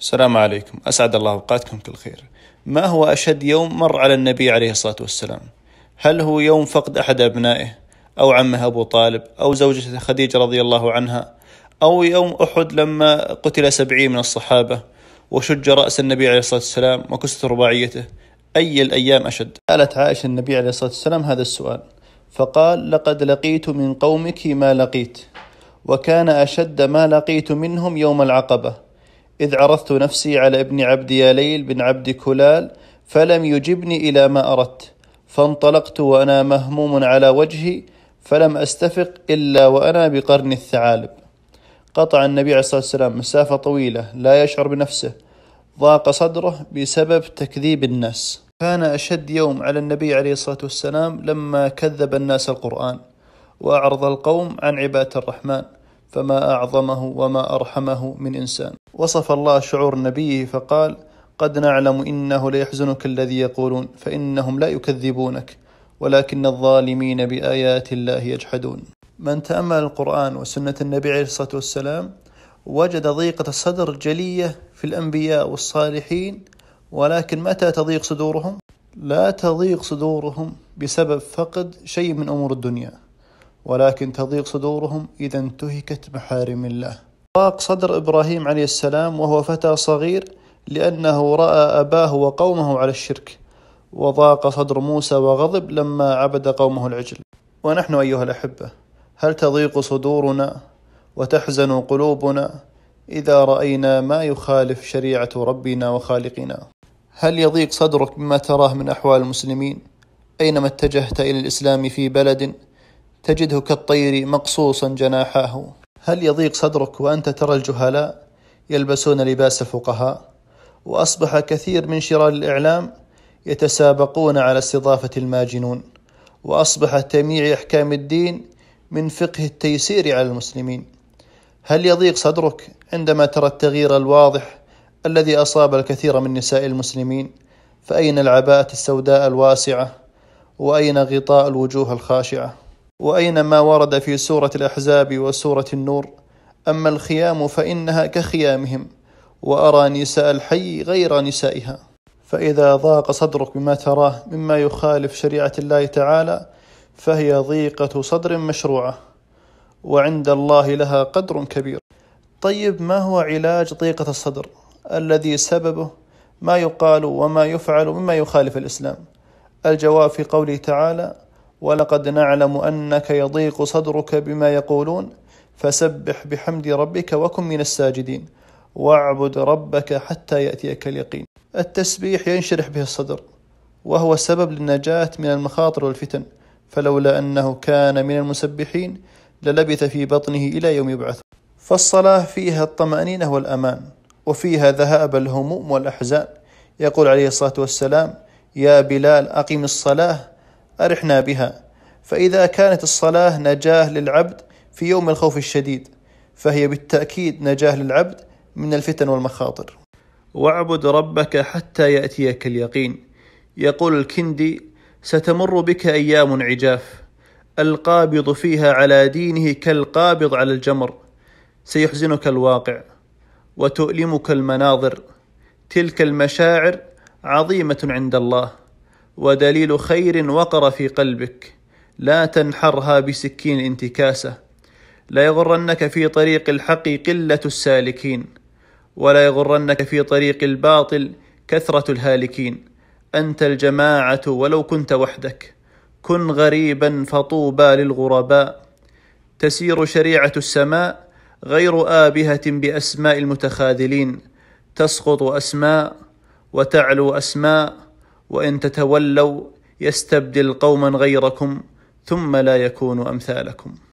السلام عليكم أسعد الله أوقاتكم كل خير ما هو أشد يوم مر على النبي عليه الصلاة والسلام هل هو يوم فقد أحد أبنائه أو عمه أبو طالب أو زوجته خديجة رضي الله عنها أو يوم أحد لما قتل سبعين من الصحابة وشج رأس النبي عليه الصلاة والسلام وكست رباعيته أي الأيام أشد سألت عائشة النبي عليه الصلاة والسلام هذا السؤال فقال لقد لقيت من قومك ما لقيت وكان أشد ما لقيت منهم يوم العقبة إذ عرضت نفسي على ابن عبد ياليل بن عبد كلال فلم يجبني إلى ما أردت فانطلقت وأنا مهموم على وجهي فلم أستفق إلا وأنا بقرن الثعالب قطع النبي عليه الصلاة والسلام مسافة طويلة لا يشعر بنفسه ضاق صدره بسبب تكذيب الناس كان أشد يوم على النبي عليه الصلاة والسلام لما كذب الناس القرآن وأعرض القوم عن عبادة الرحمن فما أعظمه وما أرحمه من إنسان وصف الله شعور نبيه فقال قد نعلم إنه ليحزنك الذي يقولون فإنهم لا يكذبونك ولكن الظالمين بآيات الله يجحدون من تأمل القرآن وسنة النبي عليه الصلاة والسلام وجد ضيقة الصدر جلية في الأنبياء والصالحين ولكن متى تضيق صدورهم؟ لا تضيق صدورهم بسبب فقد شيء من أمور الدنيا ولكن تضيق صدورهم إذا انتهكت محارم الله ضاق صدر إبراهيم عليه السلام وهو فتى صغير لأنه رأى أباه وقومه على الشرك وضاق صدر موسى وغضب لما عبد قومه العجل ونحن أيها الأحبة هل تضيق صدورنا وتحزن قلوبنا إذا رأينا ما يخالف شريعة ربنا وخالقنا هل يضيق صدرك مما تراه من أحوال المسلمين أينما اتجهت إلى الإسلام في بلد تجده كالطير مقصوصا جناحاه هل يضيق صدرك وأنت ترى الجهلاء يلبسون لباس الفقهاء وأصبح كثير من شرار الإعلام يتسابقون على استضافة الماجنون وأصبح تميع أحكام الدين من فقه التيسير على المسلمين هل يضيق صدرك عندما ترى التغيير الواضح الذي أصاب الكثير من نساء المسلمين فأين العباءة السوداء الواسعة وأين غطاء الوجوه الخاشعة وأينما ورد في سورة الأحزاب وسورة النور أما الخيام فإنها كخيامهم وأرى نساء الحي غير نسائها فإذا ضاق صدرك بما تراه مما يخالف شريعة الله تعالى فهي ضيقة صدر مشروعة وعند الله لها قدر كبير طيب ما هو علاج ضيقة الصدر الذي سببه ما يقال وما يفعل مما يخالف الإسلام الجواب في قوله تعالى ولقد نعلم أنك يضيق صدرك بما يقولون فسبح بحمد ربك وكن من الساجدين واعبد ربك حتى يأتيك اليقين التسبيح ينشرح به الصدر وهو سبب للنجاة من المخاطر والفتن فلولا أنه كان من المسبحين للبث في بطنه إلى يوم يبعث فالصلاة فيها الطمأنينة والأمان وفيها ذهاب الهموم والأحزان يقول عليه الصلاة والسلام يا بلال أقم الصلاة أرحنا بها فإذا كانت الصلاة نجاة للعبد في يوم الخوف الشديد فهي بالتأكيد نجاة للعبد من الفتن والمخاطر واعبد ربك حتى يأتيك اليقين يقول الكندي ستمر بك أيام عجاف القابض فيها على دينه كالقابض على الجمر سيحزنك الواقع وتؤلمك المناظر تلك المشاعر عظيمة عند الله ودليل خير وقر في قلبك لا تنحرها بسكين انتكاسة لا يغرنك في طريق الحق قلة السالكين ولا يغرنك في طريق الباطل كثرة الهالكين أنت الجماعة ولو كنت وحدك كن غريبا فطوبى للغرباء تسير شريعة السماء غير آبهة بأسماء المتخاذلين تسقط أسماء وتعلو أسماء وان تتولوا يستبدل قوما غيركم ثم لا يكونوا امثالكم